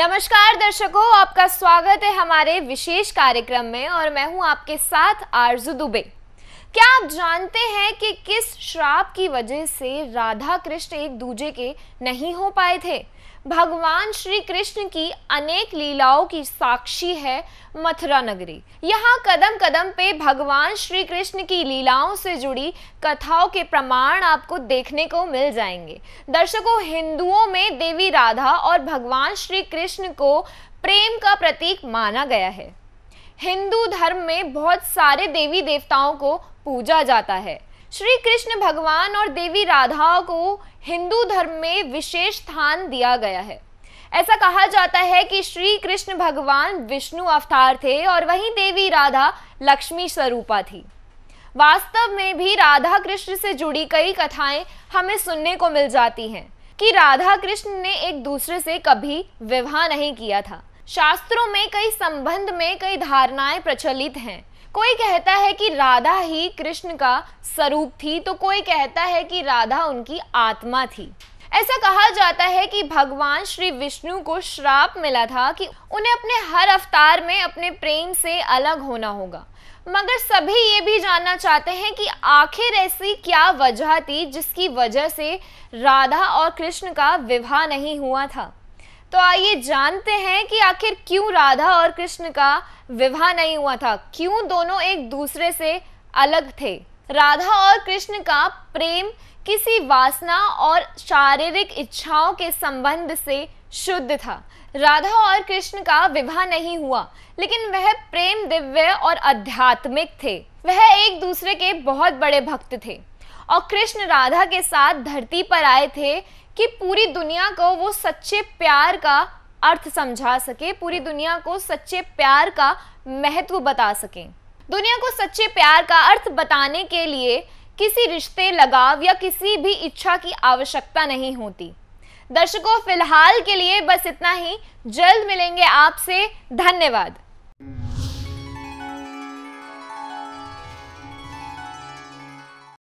नमस्कार दर्शकों आपका स्वागत है हमारे विशेष कार्यक्रम में और मैं हूं आपके साथ आरजू दुबे क्या आप जानते हैं कि किस श्राप की वजह से राधा कृष्ण एक दूजे के नहीं हो पाए थे भगवान श्री कृष्ण की अनेक लीलाओं की साक्षी है मथुरा नगरी यहाँ कदम कदम पे भगवान श्री कृष्ण की लीलाओं से जुड़ी कथाओं के प्रमाण आपको देखने को मिल जाएंगे दर्शकों हिंदुओं में देवी राधा और भगवान श्री कृष्ण को प्रेम का प्रतीक माना गया है हिंदू धर्म में बहुत सारे देवी देवताओं को पूजा जाता है श्री कृष्ण भगवान और देवी राधाओं को हिंदू धर्म में विशेष स्थान दिया गया है ऐसा कहा जाता है कि श्री कृष्ण भगवान विष्णु अवतार थे और वहीं देवी राधा लक्ष्मी स्वरूपा थी वास्तव में भी राधा कृष्ण से जुड़ी कई कथाएं हमें सुनने को मिल जाती हैं कि राधा कृष्ण ने एक दूसरे से कभी विवाह नहीं किया था शास्त्रों में कई संबंध में कई धारणाएं प्रचलित हैं कोई कहता है कि राधा ही कृष्ण का स्वरूप थी तो कोई कहता है कि राधा उनकी आत्मा थी ऐसा कहा जाता है कि भगवान श्री विष्णु को श्राप मिला था कि उन्हें अपने हर अवतार में अपने प्रेम से अलग होना होगा मगर सभी ये भी जानना चाहते हैं कि आखिर ऐसी क्या वजह थी जिसकी वजह से राधा और कृष्ण का विवाह नहीं हुआ था तो आइए जानते हैं कि आखिर क्यों राधा और कृष्ण का विवाह नहीं हुआ था क्यों दोनों एक दूसरे से अलग थे राधा और कृष्ण का प्रेम किसी वासना और शारीरिक इच्छाओं के संबंध से शुद्ध था राधा और कृष्ण का विवाह नहीं हुआ लेकिन वह प्रेम दिव्य और आध्यात्मिक थे वह एक दूसरे के बहुत बड़े भक्त थे और कृष्ण राधा के साथ धरती पर आए थे कि पूरी दुनिया को वो सच्चे प्यार का अर्थ समझा सके पूरी दुनिया को सच्चे प्यार का महत्व बता सके दुनिया को सच्चे प्यार का अर्थ बताने के लिए किसी रिश्ते लगाव या किसी भी इच्छा की आवश्यकता नहीं होती दर्शकों फिलहाल के लिए बस इतना ही जल्द मिलेंगे आपसे धन्यवाद